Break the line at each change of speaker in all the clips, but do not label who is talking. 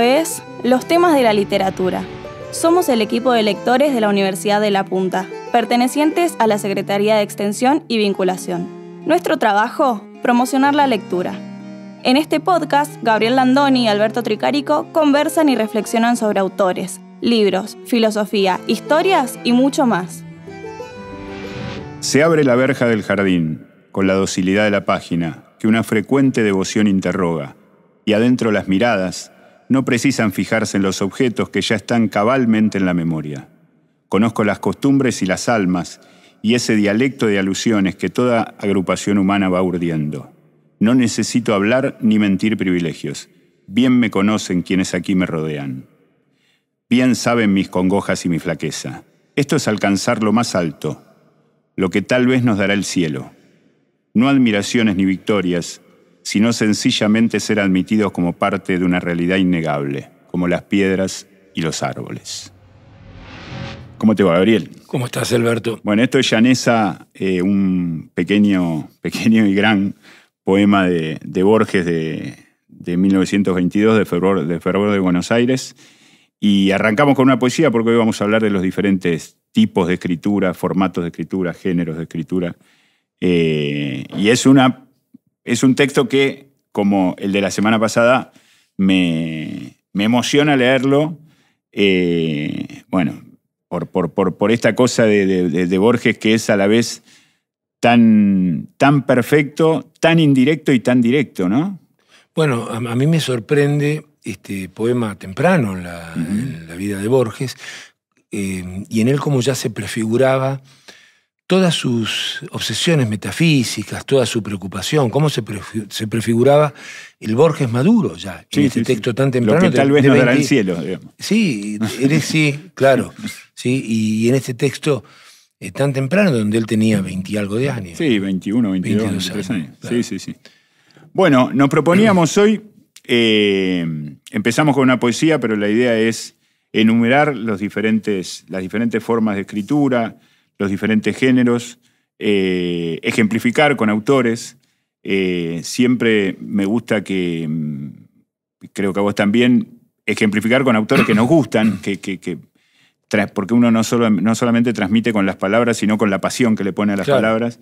es Los temas de la literatura. Somos el equipo de lectores de la Universidad de La Punta, pertenecientes a la Secretaría de Extensión y Vinculación. Nuestro trabajo, promocionar la lectura. En este podcast, Gabriel Landoni y Alberto Tricarico conversan y reflexionan sobre autores, libros, filosofía, historias y mucho más. Se abre la verja del jardín, con la docilidad de la página, que una frecuente devoción interroga, y adentro las miradas, no precisan fijarse en los objetos que ya están cabalmente en la memoria. Conozco las costumbres y las almas y ese dialecto de alusiones que toda agrupación humana va urdiendo. No necesito hablar ni mentir privilegios. Bien me conocen quienes aquí me rodean. Bien saben mis congojas y mi flaqueza. Esto es alcanzar lo más alto, lo que tal vez nos dará el cielo. No admiraciones ni victorias, sino sencillamente ser admitidos como parte de una realidad innegable, como las piedras y los árboles. ¿Cómo te va, Gabriel? ¿Cómo estás, Alberto? Bueno, esto es Llanesa, eh, un pequeño, pequeño y gran poema de, de Borges de, 1922, de Fervor, de de Buenos Aires. Y arrancamos con una poesía porque hoy vamos a hablar de los diferentes tipos de escritura, formatos de escritura, géneros de escritura. Eh, y es una es un texto que, como el de la semana pasada, me, emociona leerlo. Eh, bueno, por, por, por, por, esta cosa de, Borges que es a la vez tan, tan perfecto, tan indirecto y tan directo, ¿no?
Bueno, a, mí me sorprende este poema temprano en la, vida de Borges eh, y en él como ya se prefiguraba todas sus obsesiones metafísicas, toda su preocupación, cómo se, prefiguraba el Borges Maduro ya, en este texto tan temprano. Lo que tal vez no dará el cielo, digamos. Sí, eres, sí, claro. Sí, y, en este texto
eh, tan temprano, donde él tenía 20 y algo de años. Sí, 21, 22, 22 años. Sí, sí, sí. Bueno, nos proponíamos hoy, eh, empezamos con una poesía, pero la idea es enumerar los diferentes, las diferentes formas de escritura, los diferentes géneros, eh, ejemplificar con autores. Eh, siempre me gusta que, mm, creo que a vos también, ejemplificar con autores que nos gustan, que, porque uno no, solo, no solamente transmite con las palabras, sino con la pasión que le pone a las palabras.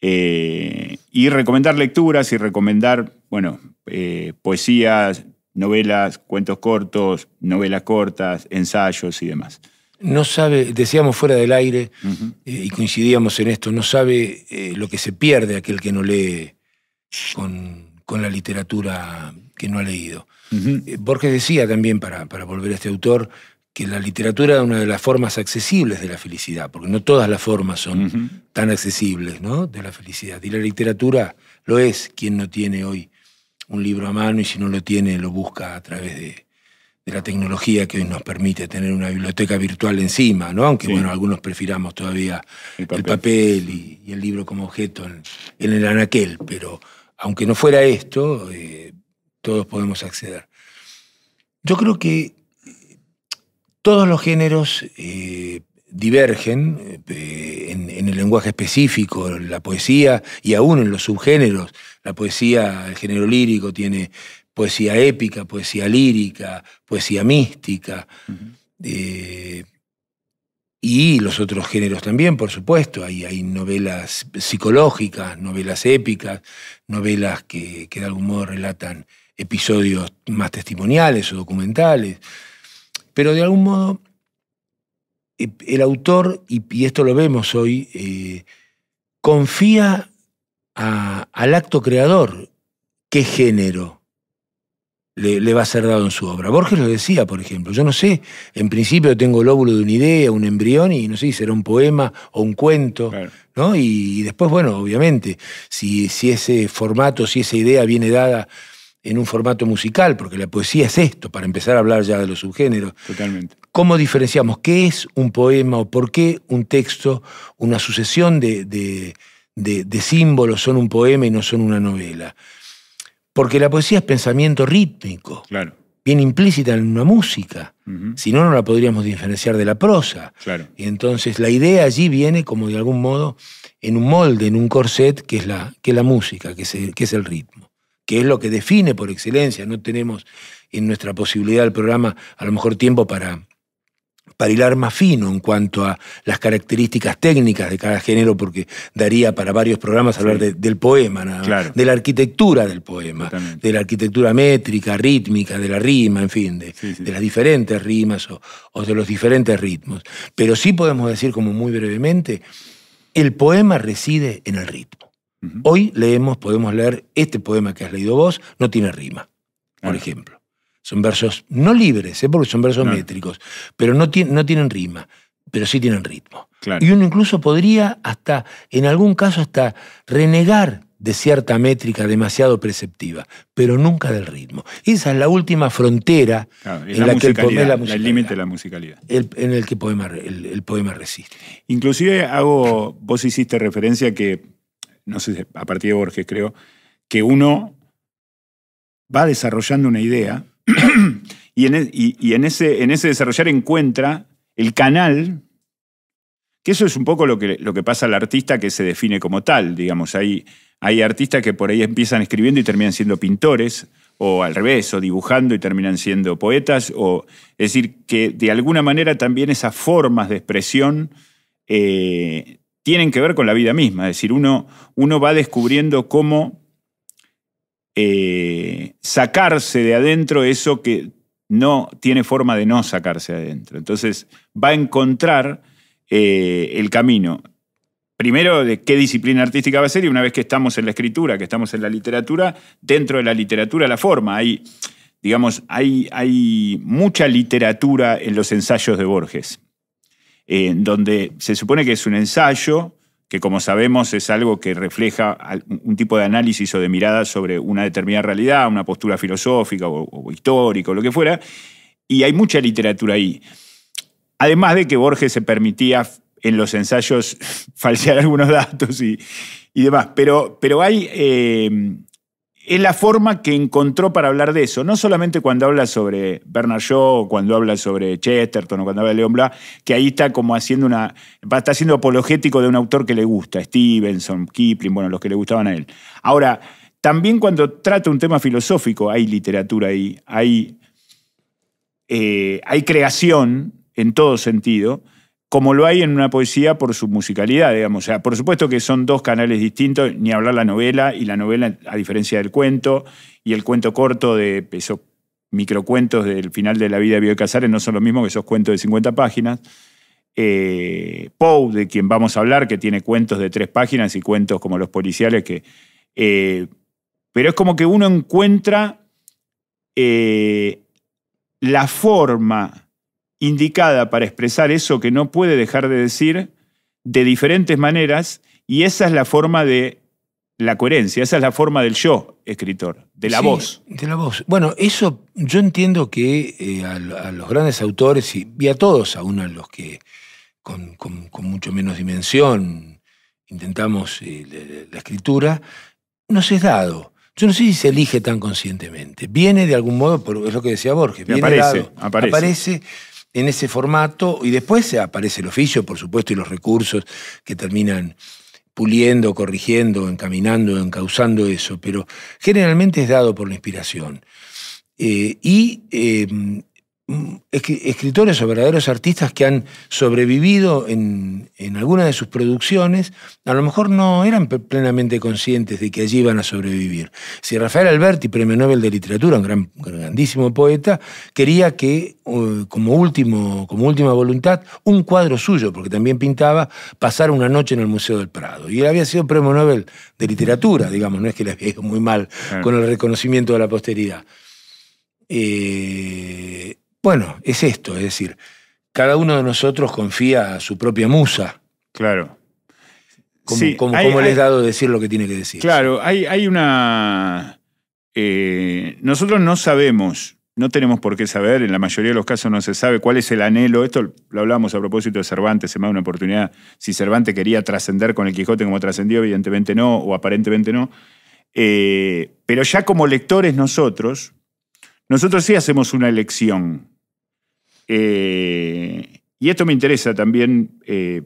Eh, y recomendar lecturas y recomendar, bueno, poesías, novelas, cuentos cortos, novelas cortas, ensayos y demás
no sabe,
decíamos fuera del aire,
eh, y coincidíamos en esto, no sabe eh, lo que se pierde aquel que no lee con, la literatura que no ha leído. Eh, Borges decía también, para, para, volver a este autor, que la literatura es una de las formas accesibles de la felicidad, porque no todas las formas son tan accesibles de la felicidad. Y la literatura lo es quien no tiene hoy un libro a mano y si no lo tiene lo busca a través de, la tecnología que hoy nos permite tener una biblioteca virtual encima, ¿no? Aunque bueno, algunos prefiramos todavía el papel, y, el libro como objeto en, el anaquel, pero aunque no fuera esto, eh, todos podemos acceder. Yo creo que eh, todos los géneros eh, divergen en, en, el lenguaje específico, en la poesía y aún en los subgéneros. La poesía, el género lírico tiene poesía épica, poesía lírica, poesía mística, eh, y los otros géneros también, por supuesto. Hay, novelas psicológicas, novelas épicas, novelas que, de algún modo relatan episodios más testimoniales o documentales. Pero de algún modo, eh, el autor, y, esto lo vemos hoy, eh, confía al acto creador. ¿Qué género? le, va a ser dado en su obra. Borges lo decía, por ejemplo, yo no sé, en principio tengo el óvulo de una idea, un embrión, y no sé si será un poema o un cuento, ¿no? Y, después, bueno, obviamente, si, ese formato, si esa idea viene dada en un formato musical, porque la poesía es esto, para empezar a hablar ya de los subgéneros. Totalmente. ¿Cómo diferenciamos qué es un poema o por qué un texto, una sucesión de símbolos son un poema y no son una novela? Porque la poesía es pensamiento rítmico. Claro. Viene implícita en una música. Si no, no la podríamos diferenciar de la prosa. Y entonces la idea allí viene como de algún modo en un molde, en un corset, que es la, que la música, que es, que es el ritmo, que es lo que define por excelencia. No tenemos en nuestra posibilidad del programa a lo mejor tiempo para para hilar más fino en cuanto a las características técnicas de cada género, porque daría para varios programas hablar del poema, de la arquitectura del poema, de la arquitectura métrica, rítmica, de la rima, en fin, de, las diferentes rimas o, de los diferentes ritmos. Pero sí podemos decir, como muy brevemente, el poema reside en el ritmo. Hoy leemos, podemos leer este poema que has leído vos, no tiene rima, por ejemplo. Son versos no libres, ¿eh? porque son versos métricos, pero no, no tienen rima, pero sí tienen ritmo. Y uno incluso podría hasta, en algún caso, hasta renegar de cierta métrica demasiado preceptiva, pero nunca del ritmo. Esa es la última frontera
en la, que el poema la El límite de la musicalidad. en el que poema, el, el, poema resiste. Inclusive hago, vos hiciste referencia que, no sé, a partir de Borges creo, que uno va desarrollando una idea y e, en, ese, desarrollar encuentra el canal, que eso es un poco lo que, pasa al artista que se define como tal, digamos, hay, hay artistas que por ahí empiezan escribiendo y terminan siendo pintores, o al revés, o dibujando y terminan siendo poetas, o es decir, que de alguna manera también esas formas de expresión eh, tienen que ver con la vida misma, es decir, uno, uno va descubriendo cómo eh, sacarse de adentro eso que no tiene forma de no sacarse adentro. Entonces va a encontrar eh, el camino. Primero, de qué disciplina artística va a ser y una vez que estamos en la escritura, que estamos en la literatura, dentro de la literatura la forma. Hay, digamos, hay, mucha literatura en los ensayos de Borges, donde se supone que es un ensayo que como sabemos es algo que refleja un tipo de análisis o de mirada sobre una determinada realidad, una postura filosófica o, histórica o lo que fuera, y hay mucha literatura ahí. Además de que Borges se permitía en los ensayos falsear algunos datos y, demás, pero, pero hay... Eh, es la forma que encontró para hablar de eso. No solamente cuando habla sobre Bernard Shaw, cuando habla sobre Chesterton, o cuando habla de León Blas, que ahí está como haciendo una. está siendo apologético de un autor que le gusta, Stevenson, Kipling, bueno, los que le gustaban a él. Ahora, también cuando trata un tema filosófico, hay literatura ahí, hay eh, creación en todo sentido, como lo hay en una poesía por su musicalidad, digamos. O sea, por supuesto que son dos canales distintos, ni hablar la novela, y la novela, a diferencia del cuento, y el cuento corto de esos microcuentos del final de la vida de Bio Casares no son lo mismo que esos cuentos de 50 páginas. Eh, Poe, de quien vamos a hablar, que tiene cuentos de tres páginas y cuentos como los policiales que. Eh, pero es como que uno encuentra eh, la forma indicada para expresar eso que no puede dejar de decir de diferentes maneras y esa es la forma de la coherencia, esa es la forma del yo escritor, de la voz.
De la voz. Bueno, eso yo entiendo que eh, a, los grandes autores y, a todos, aún a los que con, mucho menos dimensión intentamos eh, la, escritura, nos es dado. Yo no sé si se elige tan conscientemente. Viene de algún modo, es lo que decía Borges, viene aparece en ese formato y después aparece el oficio, por supuesto, y los recursos que terminan puliendo, corrigiendo, encaminando, encauzando eso, pero generalmente es dado por la inspiración. Eh, y eh, escritores o verdaderos artistas que han sobrevivido en, en alguna de sus producciones, a lo mejor no eran plenamente conscientes de que allí iban a sobrevivir. Si Rafael Alberti, premio Nobel de Literatura, un grandísimo poeta, quería que, como, último, como última voluntad, un cuadro suyo, porque también pintaba, pasara una noche en el Museo del Prado. Y él había sido premio Nobel de Literatura, digamos, no es que le había ido muy mal con el reconocimiento de la posteridad. Eh, bueno, es esto, es decir, cada uno de nosotros confía a su propia musa. Claro. ¿Cómo, le es dado decir lo que tiene que decir?
Claro, hay, hay una... Eh, nosotros no sabemos, no tenemos por qué saber, en la mayoría de los casos no se sabe cuál es el anhelo, esto lo hablábamos a propósito de Cervantes, se me da una oportunidad, si Cervantes quería trascender con el Quijote como trascendió, evidentemente no, o aparentemente no, eh, pero ya como lectores nosotros, nosotros sí hacemos una elección. Eh, y esto me interesa también eh,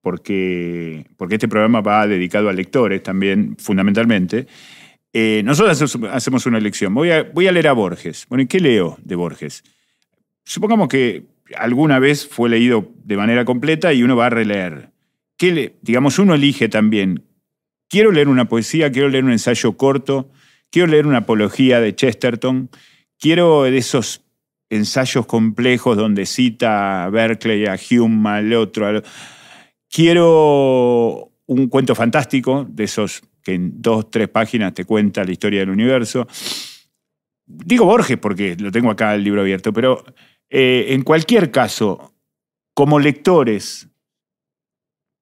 porque, porque este programa va dedicado a lectores también, fundamentalmente. Eh, nosotros hacemos una elección. Voy a, voy a leer a Borges. Bueno, qué leo de Borges? Supongamos que alguna vez fue leído de manera completa y uno va a releer. digamos, uno elige también. Quiero leer una poesía, quiero leer un ensayo corto, quiero leer una apología de Chesterton, Quiero de esos ensayos complejos donde cita a Berkeley, a Hume, al otro. Quiero un cuento fantástico, de esos que en dos, tres páginas te cuenta la historia del universo. Digo Borges porque lo tengo acá el libro abierto, pero eh, en cualquier caso, como lectores,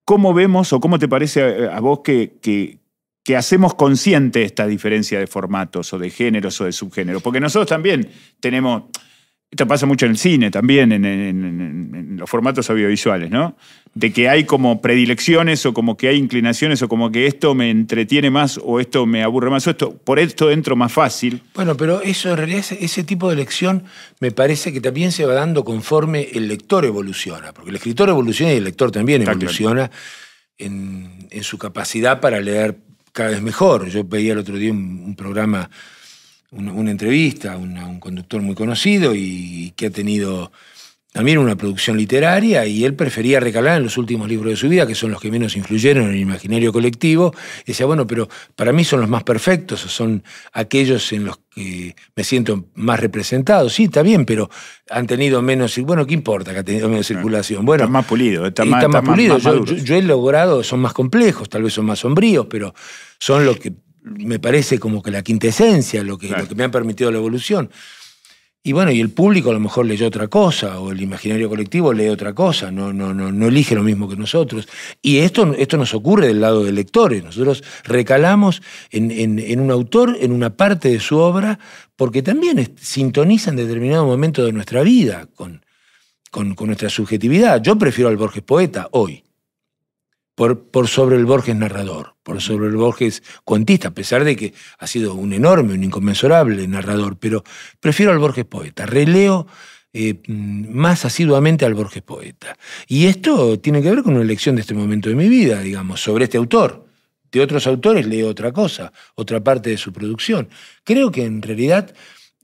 ¿cómo vemos o cómo te parece a, vos que, que hacemos consciente esta diferencia de formatos o de géneros o de subgéneros. Porque nosotros también tenemos, esto pasa mucho en el cine también, en, los formatos audiovisuales, ¿no? De que hay como predilecciones o como que hay inclinaciones o como que esto me entretiene más o esto me aburre más o esto, por esto entro más fácil.
Bueno, pero eso en realidad, ese, tipo de lección me parece que también se va dando conforme el lector evoluciona, porque el escritor evoluciona y el lector también evoluciona en su capacidad para leer cada vez mejor. Yo veía el otro día un, programa, una entrevista a un, conductor muy conocido y que ha tenido también una producción literaria y él prefería recalar en los últimos libros de su vida, que son los que menos influyeron en el imaginario colectivo. decía, bueno, pero para mí son los más perfectos, son aquellos en los que me siento más representado. Sí, está bien, pero han tenido menos, bueno, ¿qué importa que ha tenido menos circulación? Bueno, está más pulido, está, más, pulido. yo, he logrado, son más complejos, tal vez son más sombríos, pero son los que me parece como que la quintesencia, lo que, lo que me han permitido la evolución. Y bueno, y el público a lo mejor leyó otra cosa, o el imaginario colectivo lee otra cosa, no, no, no, no elige lo mismo que nosotros. Y esto, esto nos ocurre del lado de lectores. Nosotros recalamos en, un autor, en una parte de su obra, porque también sintoniza en determinado momento de nuestra vida con, con, con nuestra subjetividad. Yo prefiero al Borges poeta hoy por, sobre el Borges narrador, por sobre el Borges cuentista, a pesar de que ha sido un enorme, un inconmensurable narrador, pero prefiero al Borges poeta. Releo eh, mm, más asiduamente al Borges poeta. Y esto tiene que ver con una elección de este momento de mi vida, digamos, sobre este autor. De otros autores leo otra cosa, otra parte de su producción. Creo que en realidad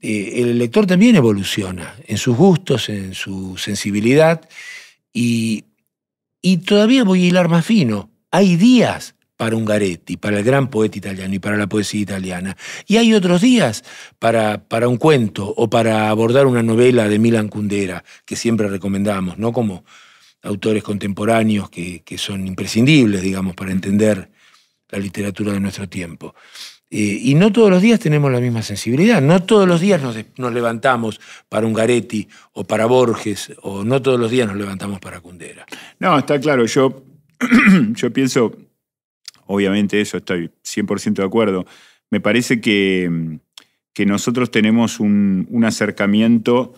eh, el lector también evoluciona en sus gustos, en su sensibilidad, y y todavía voy a hilar más fino. Hay días para Ungaretti, para el gran poeta italiano y para la poesía italiana. Y hay otros días para, para un cuento o para abordar una novela de Milan Kundera, que siempre recomendamos, ¿no? Como autores contemporáneos que, que son imprescindibles, digamos, para entender la literatura de nuestro tiempo. Eh, y no todos los días tenemos la misma sensibilidad, no todos los días nos, levantamos para Ungaretti
o para Borges, o no todos los días nos levantamos para Cundera. No, está claro, yo, yo pienso, obviamente eso, estoy 100% de acuerdo, me parece que, que nosotros tenemos un, acercamiento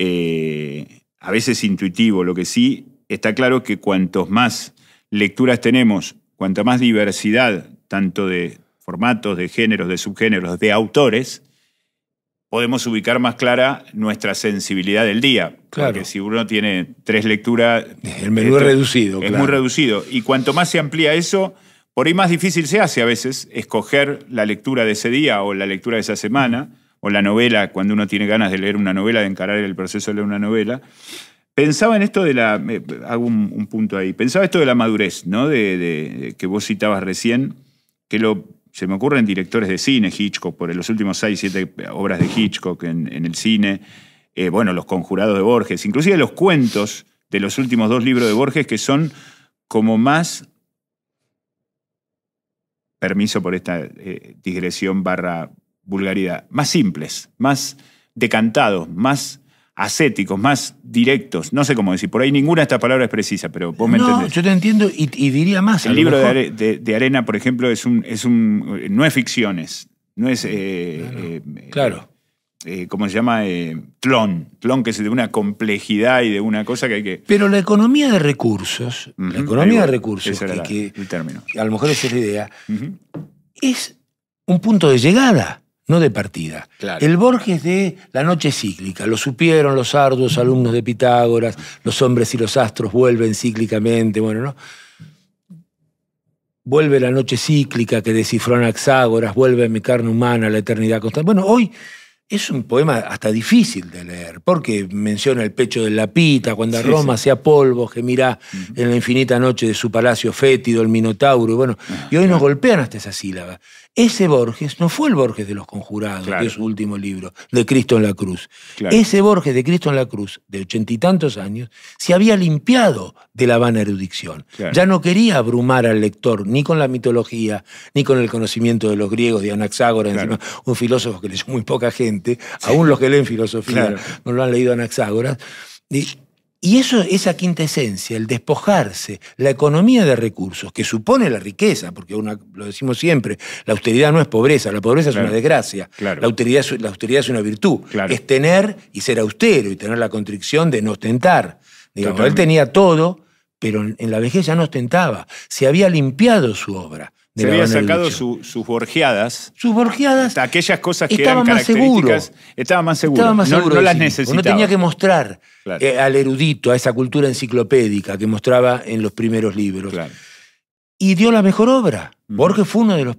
eh, a veces intuitivo, lo que sí está claro que cuantos más lecturas tenemos, cuanta más diversidad, tanto de formatos, de géneros, de subgéneros, de autores, podemos ubicar más clara nuestra sensibilidad del día. Claro. Porque si uno tiene tres lecturas... El menú es reducido. Es muy reducido. Y cuanto más se amplía eso, por ahí más difícil se hace a veces escoger la lectura de ese día o la lectura de esa semana o la novela, cuando uno tiene ganas de leer una novela, de encarar el proceso de leer una novela. Pensaba en esto de la. Hago un, punto ahí. Pensaba esto de la madurez, ¿no? que vos citabas recién, que lo se me ocurren directores de cine, Hitchcock, por los últimos seis, siete obras de Hitchcock en, el cine, eh, bueno, Los Conjurados de Borges, inclusive los cuentos de los últimos dos libros de Borges que son como más, permiso por esta eh, digresión barra vulgaridad, más simples, más decantados, más ascéticos, más directos, no sé cómo decir, por ahí ninguna de estas palabras es precisa, pero vos me no, entendés.
Yo te entiendo y, diría más. El libro
de, Arena, por ejemplo, es un, es un, no es ficciones, no es... Eh, claro. Eh, eh, ¿Cómo se llama? clon clon que es de una complejidad y de una cosa que hay que...
Pero la economía de recursos, la economía de recursos,
que, a lo mejor es la idea,
es un punto de llegada no de partida. El Borges de la noche cíclica, lo supieron los arduos alumnos de Pitágoras, los hombres y los astros vuelven cíclicamente, bueno, ¿no? Vuelve la noche cíclica que descifró Anaxágoras, vuelve mi carne humana, la eternidad constante. Bueno, hoy es un poema hasta difícil de leer, porque menciona el pecho de la pita, cuando Roma sea polvo, gemirá en la infinita noche de su palacio fétido, el Minotauro, y bueno, ah, y hoy nos golpean hasta esa sílaba. Ese Borges no fue el Borges de los Conjurados, que es su último libro, de Cristo en la Cruz. Ese Borges de Cristo en la Cruz, de ochenta y tantos años, se había limpiado de la vana erudición. Ya no quería abrumar al lector, ni con la mitología, ni con el conocimiento de los griegos, de Anaxágoras, un filósofo que leyó muy poca gente aún los que leen filosofía no lo han leído Anaxágoras. Y, eso, esa quinta esencia, el despojarse, la economía de recursos, que supone la riqueza, porque lo decimos siempre, la austeridad no es pobreza, la pobreza es una desgracia, la, austeridad, la, austeridad, es una virtud, es tener y ser austero y tener la contrición de no ostentar. él tenía todo, pero en la vejez ya no ostentaba, se había limpiado su obra. Se había sacado
sus borgeadas. Sus borgeadas. Aquellas cosas que eran características. Estaba más seguro. Estaba más seguro. No, las necesitaba. No tenía que mostrar
eh, al erudito, a esa cultura enciclopédica que mostraba en los primeros libros. Y dio la mejor obra. Borges fue uno de los.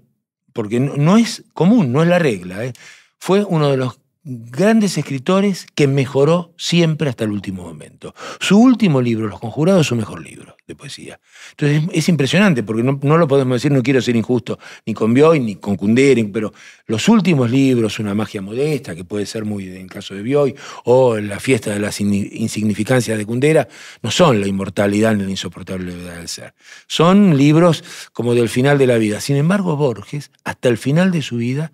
Porque no, es común, no es la regla. Eh. Fue uno de los grandes escritores que mejoró siempre hasta el último momento. Su último libro, Los Conjurados, es su mejor libro de poesía. Entonces es, impresionante, porque no, lo podemos decir, no quiero ser injusto, ni con Bioy, ni con Kundering, pero los últimos libros, Una magia modesta, que puede ser muy en caso de Bioy, o La fiesta de las insignificancias de Kundera, no son la inmortalidad ni la insoportable del ser. Son libros como del final de la vida. Sin embargo, Borges, hasta el final de su vida,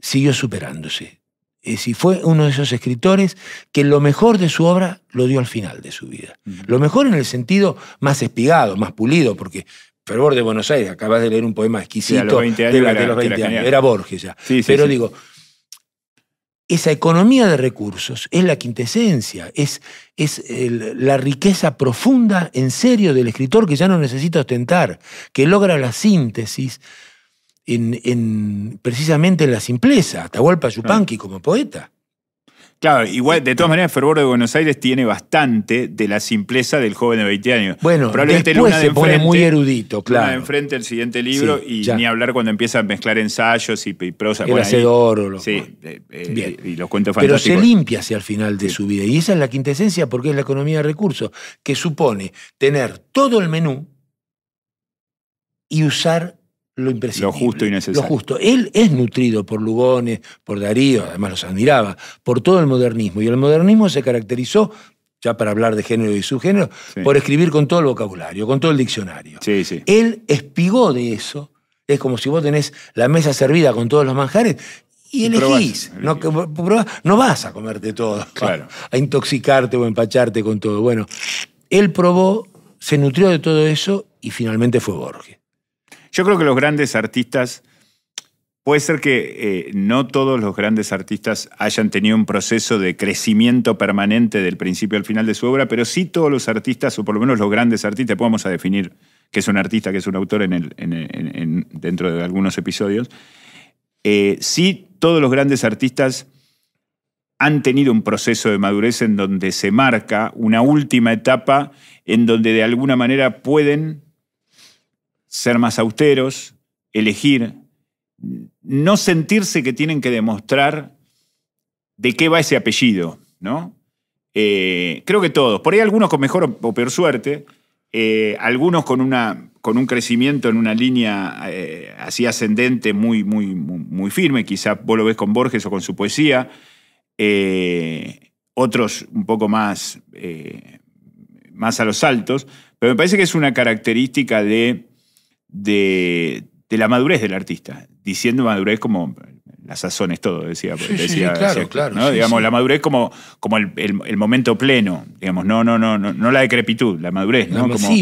siguió superándose, eh, si fue uno de esos escritores que lo mejor de su obra lo dio al final de su vida. Lo mejor en el sentido más espigado, más pulido, porque Fervor de Buenos Aires, acabas de leer un poema exquisito de, los era, Borges ya. Pero digo, esa economía de recursos es la quintesencia, es, es la riqueza profunda, en serio, del escritor que ya no necesita ostentar, que logra la síntesis en, precisamente en la simpleza, Atahualpa Yupanqui
como poeta. Claro, igual, de todas maneras, el Fervor de Buenos Aires tiene bastante de la simpleza del joven de 20 años. Bueno, probablemente después se pone muy
erudito,
claro. Luna de enfrente el siguiente libro y ni hablar cuando empieza a mezclar ensayos y, prosa. Sí, eh, eh, y los cuentos Pero Pero se limpia
hacia el final de su vida y esa es la quintesencia porque es la economía de recursos, que supone tener todo el menú y usar lo justo y necesario. justo. Él es nutrido por Lugones, por Darío, además los admiraba, por todo el modernismo. Y el modernismo se caracterizó ya para hablar de género y subgénero, por escribir con todo el vocabulario, con todo el diccionario. Él espigó de eso. Es como si vos tenés la mesa servida con todos los manjares y elegís. no, vas a comerte todo, claro. a intoxicarte o empacharte con todo. Bueno, él probó, se nutrió de todo eso y finalmente fue Borges.
Yo creo que los grandes artistas, puede ser que eh, no todos los grandes artistas hayan tenido un proceso de crecimiento permanente del principio al final de su obra, pero sí todos los artistas, o por lo menos los grandes artistas, podemos a definir que es un artista, que es un autor dentro de algunos episodios, eh, sí todos los grandes artistas han tenido un proceso de madurez en donde se marca una última etapa en donde de alguna manera pueden ser más austeros, elegir, no sentirse que tienen que demostrar de qué va ese apellido, ¿no? Eh, creo que todos, por ahí algunos con mejor o peor suerte, eh, algunos con, una, con un crecimiento en una línea eh, así ascendente muy, muy, muy, firme, quizá vos lo ves con Borges o con su poesía, otros un poco más, más a los altos, pero me parece que es una característica de de, la madurez del artista, diciendo madurez como las sazones todo, decía. claro, digamos, la madurez como, como el, momento pleno, digamos, no, no, no, no, la decrepitud, la madurez,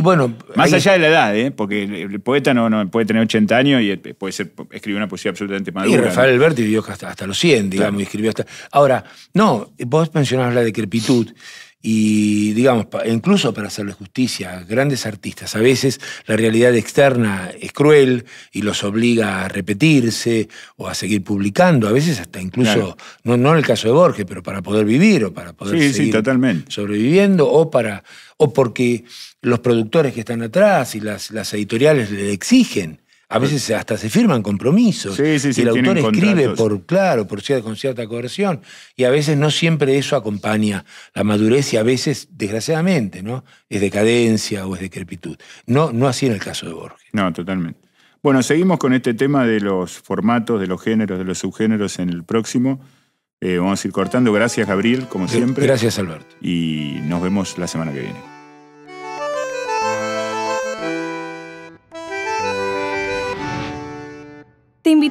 bueno. Más allá de la edad, ¿eh? porque el, poeta no, puede tener 80 años y eh, puede escribir una poesía absolutamente madura. Y Rafael Alberti vivió hasta, los 100, digamos, y escribió hasta. Ahora, no, vos mencionabas la decrepitud
y digamos, incluso para hacerle justicia, a grandes artistas. A veces la realidad externa es cruel y los obliga a repetirse o a seguir publicando, a veces hasta incluso, no, no en el caso de Borges, pero para poder vivir o para poder sobreviviendo o para o porque los productores que están atrás y las, las editoriales le exigen a veces hasta se firman compromisos. Sí, sí, sí, y el autor escribe por, claro, por cierto, con cierta coerción. Y a veces no siempre eso acompaña
la madurez y a veces, desgraciadamente, ¿no? Es decadencia o es decrepitud. No, no así en el caso de Borges. No, totalmente. Bueno, seguimos con este tema de los formatos, de los géneros, de los subgéneros en el próximo. Eh, vamos a ir cortando. Gracias, Gabriel, como siempre. Gracias, Alberto. Y nos vemos la semana que viene.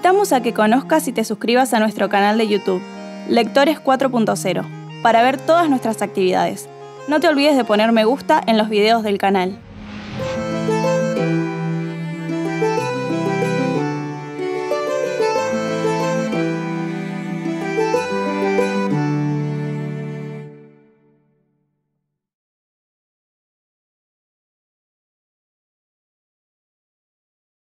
invitamos a que conozcas y te suscribas a nuestro canal de YouTube, Lectores 4.0, para ver todas nuestras actividades. No te olvides de poner me gusta en los videos del canal.